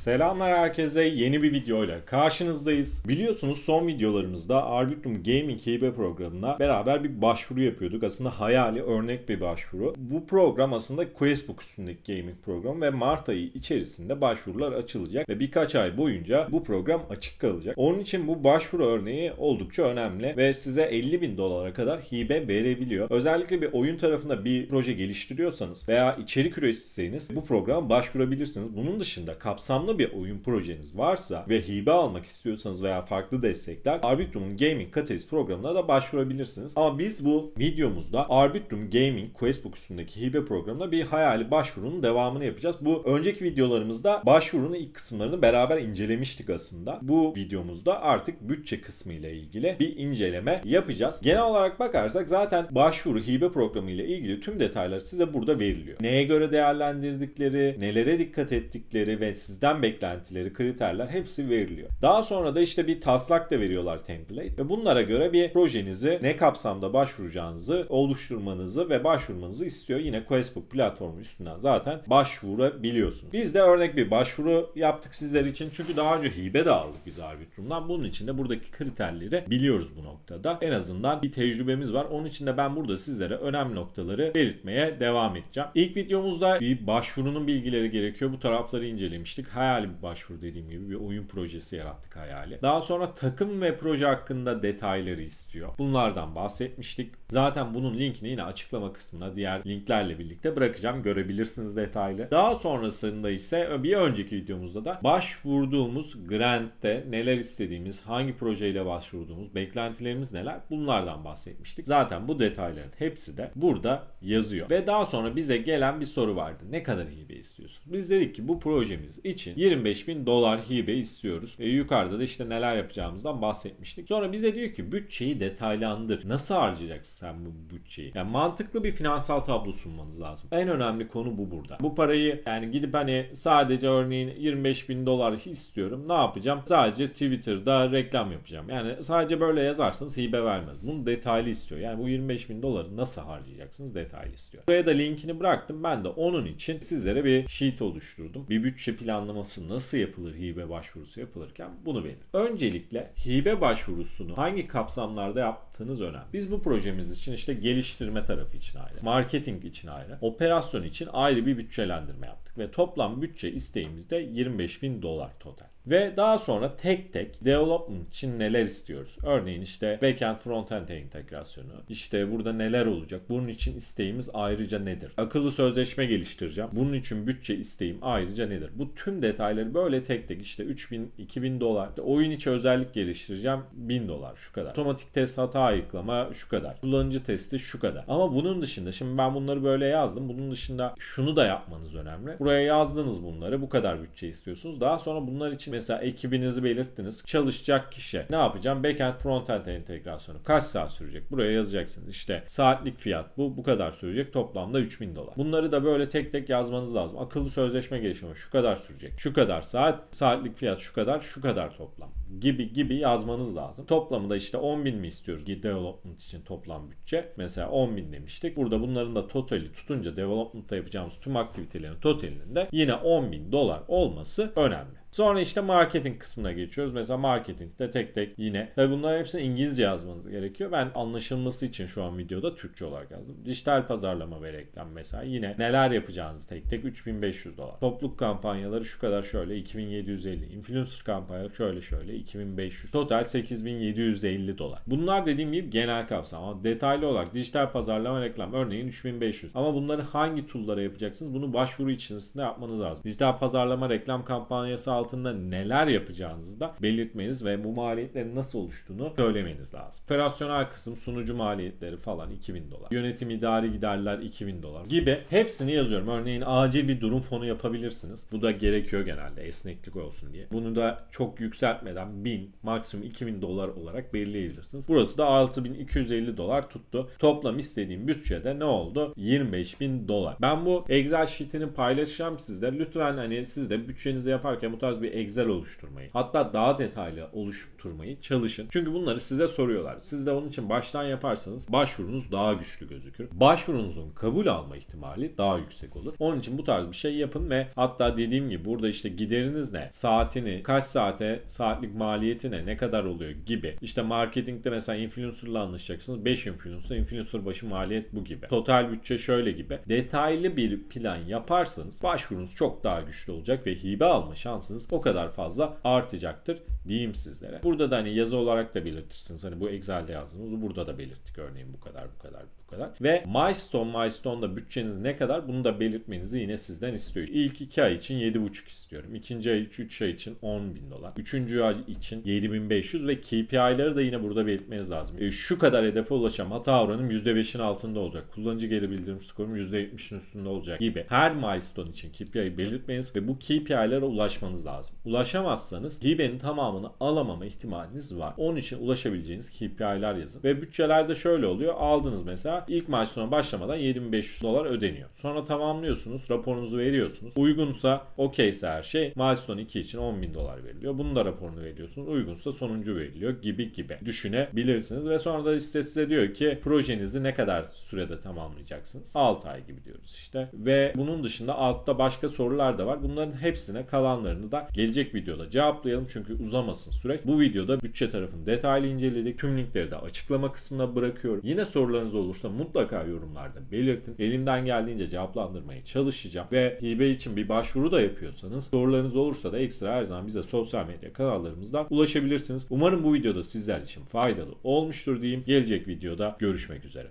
Selamlar herkese yeni bir videoyla karşınızdayız. Biliyorsunuz son videolarımızda Arbitrum Gaming hibe programına beraber bir başvuru yapıyorduk. Aslında hayali örnek bir başvuru. Bu program aslında Questbook üstündeki gaming programı ve Mart ayı içerisinde başvurular açılacak ve birkaç ay boyunca bu program açık kalacak. Onun için bu başvuru örneği oldukça önemli ve size 50 bin dolara kadar hibe verebiliyor. Özellikle bir oyun tarafında bir proje geliştiriyorsanız veya içerik üreticiyseniz bu programa başvurabilirsiniz. Bunun dışında kapsamlı canlı bir oyun projeniz varsa ve hibe almak istiyorsanız veya farklı destekler Arbitrum'un Gaming Catalyst programına da başvurabilirsiniz. Ama biz bu videomuzda Arbitrum Gaming Questbook üstündeki hibe programına bir hayali başvurunun devamını yapacağız. Bu önceki videolarımızda başvurunun ilk kısımlarını beraber incelemiştik aslında. Bu videomuzda artık bütçe kısmı ile ilgili bir inceleme yapacağız. Genel olarak bakarsak zaten başvuru hibe programı ile ilgili tüm detaylar size burada veriliyor. Neye göre değerlendirdikleri, nelere dikkat ettikleri ve sizden beklentileri, kriterler hepsi veriliyor. Daha sonra da işte bir taslak da veriyorlar template ve bunlara göre bir projenizi ne kapsamda başvuracağınızı oluşturmanızı ve başvurmanızı istiyor. Yine Questbook platformu üstünden zaten başvurabiliyorsunuz. Biz de örnek bir başvuru yaptık sizler için çünkü daha önce hibe de aldık biz Arbitrum'dan. Bunun için de buradaki kriterleri biliyoruz bu noktada. En azından bir tecrübemiz var. Onun için de ben burada sizlere önemli noktaları belirtmeye devam edeceğim. İlk videomuzda bir başvurunun bilgileri gerekiyor. Bu tarafları incelemiştik. Her hayali bir başvuru dediğim gibi bir oyun projesi yarattık hayali. Daha sonra takım ve proje hakkında detayları istiyor. Bunlardan bahsetmiştik. Zaten bunun linkini yine açıklama kısmına diğer linklerle birlikte bırakacağım. Görebilirsiniz detaylı. Daha sonrasında ise bir önceki videomuzda da başvurduğumuz grant'te neler istediğimiz, hangi projeyle başvurduğumuz, beklentilerimiz neler bunlardan bahsetmiştik. Zaten bu detayların hepsi de burada yazıyor. Ve daha sonra bize gelen bir soru vardı. Ne kadar hibe istiyorsun? Biz dedik ki bu projemiz için 25 bin dolar hibe istiyoruz. E, yukarıda da işte neler yapacağımızdan bahsetmiştik. Sonra bize diyor ki bütçeyi detaylandır. Nasıl harcayacaksın sen bu bütçeyi? Yani mantıklı bir finansal tablo sunmanız lazım. En önemli konu bu burada. Bu parayı yani gidip hani sadece örneğin 25 bin dolar istiyorum. Ne yapacağım? Sadece Twitter'da reklam yapacağım. Yani sadece böyle yazarsanız hibe vermez. Bunu detaylı istiyor. Yani bu 25 bin doları nasıl harcayacaksınız detaylı istiyor. Buraya da linkini bıraktım. Ben de onun için sizlere bir sheet oluşturdum. Bir bütçe planlaması nasıl nasıl yapılır hibe başvurusu yapılırken bunu verin. Öncelikle hibe başvurusunu hangi kapsamlarda yaptığınız önemli. Biz bu projemiz için işte geliştirme tarafı için ayrı, marketing için ayrı, operasyon için ayrı bir bütçelendirme yaptık ve toplam bütçe isteğimizde 25 bin dolar total. Ve daha sonra tek tek development için neler istiyoruz? Örneğin işte backend frontend entegrasyonu. İşte burada neler olacak? Bunun için isteğimiz ayrıca nedir? Akıllı sözleşme geliştireceğim. Bunun için bütçe isteğim ayrıca nedir? Bu tüm detayları böyle tek tek işte 3000, 2000 dolar. İşte oyun içi özellik geliştireceğim 1000 dolar şu kadar. Otomatik test hata ayıklama şu kadar. Kullanıcı testi şu kadar. Ama bunun dışında şimdi ben bunları böyle yazdım. Bunun dışında şunu da yapmanız önemli. Buraya yazdınız bunları. Bu kadar bütçe istiyorsunuz. Daha sonra bunlar için mesela ekibinizi belirttiniz. Çalışacak kişi ne yapacağım? Backend frontend entegrasyonu kaç saat sürecek? Buraya yazacaksınız. İşte saatlik fiyat bu bu kadar sürecek. Toplamda 3000 dolar. Bunları da böyle tek tek yazmanız lazım. Akıllı sözleşme gelişimi şu kadar sürecek. Şu kadar saat. Saatlik fiyat şu kadar. Şu kadar toplam. Gibi gibi yazmanız lazım. Toplamı da işte 10.000 mi istiyoruz? Development için toplam bütçe. Mesela 10.000 demiştik. Burada bunların da totali tutunca development'ta yapacağımız tüm aktivitelerin totalinin de yine 10.000 dolar olması önemli. Sonra işte marketing kısmına geçiyoruz. Mesela marketingde tek tek yine. Tabi bunlar hepsini İngilizce yazmanız gerekiyor. Ben anlaşılması için şu an videoda Türkçe olarak yazdım. Dijital pazarlama ve reklam mesela. Yine neler yapacağınızı tek tek 3500 dolar. Topluluk kampanyaları şu kadar şöyle 2750. Influencer kampanyaları şöyle şöyle 2500. Total 8750 dolar. Bunlar dediğim gibi genel kapsam ama detaylı olarak dijital pazarlama reklam örneğin 3500. Ama bunları hangi tool'lara yapacaksınız? Bunu başvuru içerisinde yapmanız lazım. Dijital pazarlama reklam kampanyası altında neler yapacağınızı da belirtmeniz ve bu maliyetlerin nasıl oluştuğunu söylemeniz lazım. Operasyonel kısım sunucu maliyetleri falan 2000 dolar. Yönetim idari giderler 2000 dolar gibi hepsini yazıyorum. Örneğin acil bir durum fonu yapabilirsiniz. Bu da gerekiyor genelde esneklik olsun diye. Bunu da çok yükseltmeden 1000 maksimum 2000 dolar olarak belirleyebilirsiniz. Burası da 6250 dolar tuttu. Toplam istediğim bütçede ne oldu? 25000 dolar. Ben bu Excel sheet'ini paylaşacağım sizde. Lütfen hani siz de bütçenizi yaparken mutlaka tarz bir Excel oluşturmayı hatta daha detaylı oluşturmayı çalışın. Çünkü bunları size soruyorlar. Siz de onun için baştan yaparsanız başvurunuz daha güçlü gözükür. Başvurunuzun kabul alma ihtimali daha yüksek olur. Onun için bu tarz bir şey yapın ve hatta dediğim gibi burada işte gideriniz ne, saatini, kaç saate, saatlik maliyeti ne, ne kadar oluyor gibi. İşte marketingde mesela influencer'la anlaşacaksınız. 5 influencer, influencer başı maliyet bu gibi. Total bütçe şöyle gibi. Detaylı bir plan yaparsanız başvurunuz çok daha güçlü olacak ve hibe alma şansınız yaparsanız o kadar fazla artacaktır diyeyim sizlere. Burada da hani yazı olarak da belirtirsiniz. Hani bu Excel'de yazdığınızı burada da belirttik örneğin bu kadar bu kadar bu kadar. Ve milestone milestone'da bütçeniz ne kadar bunu da belirtmenizi yine sizden istiyor. İlk 2 ay için 7,5 istiyorum. İkinci ay 3 ay için 10 bin dolar. Üçüncü ay için 7500 ve KPI'ları da yine burada belirtmeniz lazım. E, şu kadar hedefe ulaşacağım. Hata oranım %5'in altında olacak. Kullanıcı geri bildirim skorum %70'in üstünde olacak gibi. Her milestone için KPI'yi belirtmeniz ve bu KPI'lara ulaşmanız lazım lazım. Ulaşamazsanız hibenin tamamını alamama ihtimaliniz var. Onun için ulaşabileceğiniz KPI'ler yazın. Ve bütçelerde şöyle oluyor. Aldınız mesela ilk maaş sona başlamadan 7500 dolar ödeniyor. Sonra tamamlıyorsunuz. Raporunuzu veriyorsunuz. Uygunsa okeyse her şey. Maaş sonu 2 için 10 bin dolar veriliyor. Bunun da raporunu veriyorsunuz. Uygunsa sonuncu veriliyor gibi gibi düşünebilirsiniz. Ve sonra da liste size diyor ki projenizi ne kadar sürede tamamlayacaksınız? 6 ay gibi diyoruz işte. Ve bunun dışında altta başka sorular da var. Bunların hepsine kalanlarını da da gelecek videoda cevaplayalım çünkü uzamasın süreç. Bu videoda bütçe tarafını detaylı inceledik. Tüm linkleri de açıklama kısmına bırakıyorum. Yine sorularınız olursa mutlaka yorumlarda belirtin. Elimden geldiğince cevaplandırmaya çalışacağım ve hibe için bir başvuru da yapıyorsanız sorularınız olursa da ekstra her zaman bize sosyal medya kanallarımızdan ulaşabilirsiniz. Umarım bu videoda sizler için faydalı olmuştur diyeyim. Gelecek videoda görüşmek üzere.